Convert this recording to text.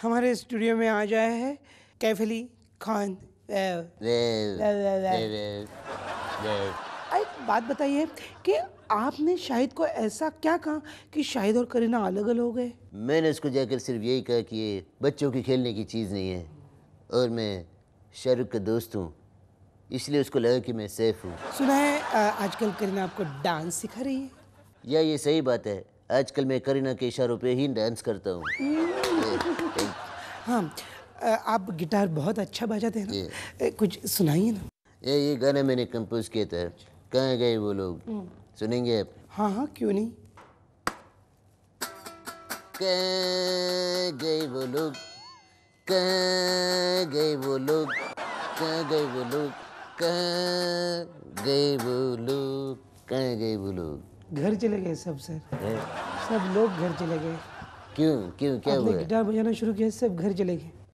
हमारे स्टूडियो में आ जाए है कैफली खान एक बात बताइए कि आपने शाहिद को ऐसा क्या कहा कि शाहिद और करीना अलग अलग हो गए मैंने उसको जाकर सिर्फ यही कहा कि ये बच्चों की खेलने की चीज़ नहीं है और मैं शाहरुख का दोस्त हूँ इसलिए उसको लगा कि मैं सेफ हूँ सुना है आजकल करीना आपको डांस सिखा रही है या ये सही बात है आजकल मैं करीना के इशारों पे ही डांस करता हूँ हाँ आप गिटार बहुत अच्छा बजाते हैं ना कुछ सुनाइए ना ये ये गाना मैंने कंपोज किया था कहाँ गए वो लोग हम्म। सुनेंगे आप हाँ हाँ क्यों नहीं कहाँ गए वो लोग कहाँ गए वो लोग कहाँ गए वो लोग कहाँ गए वो लोग कहाँ गए वो लोग घर चले गए सब सर हम्म। सब लोग घर चले गए क्यों क्यों क्या हुआ गिटार बजाना शुरू किया सब घर चले गए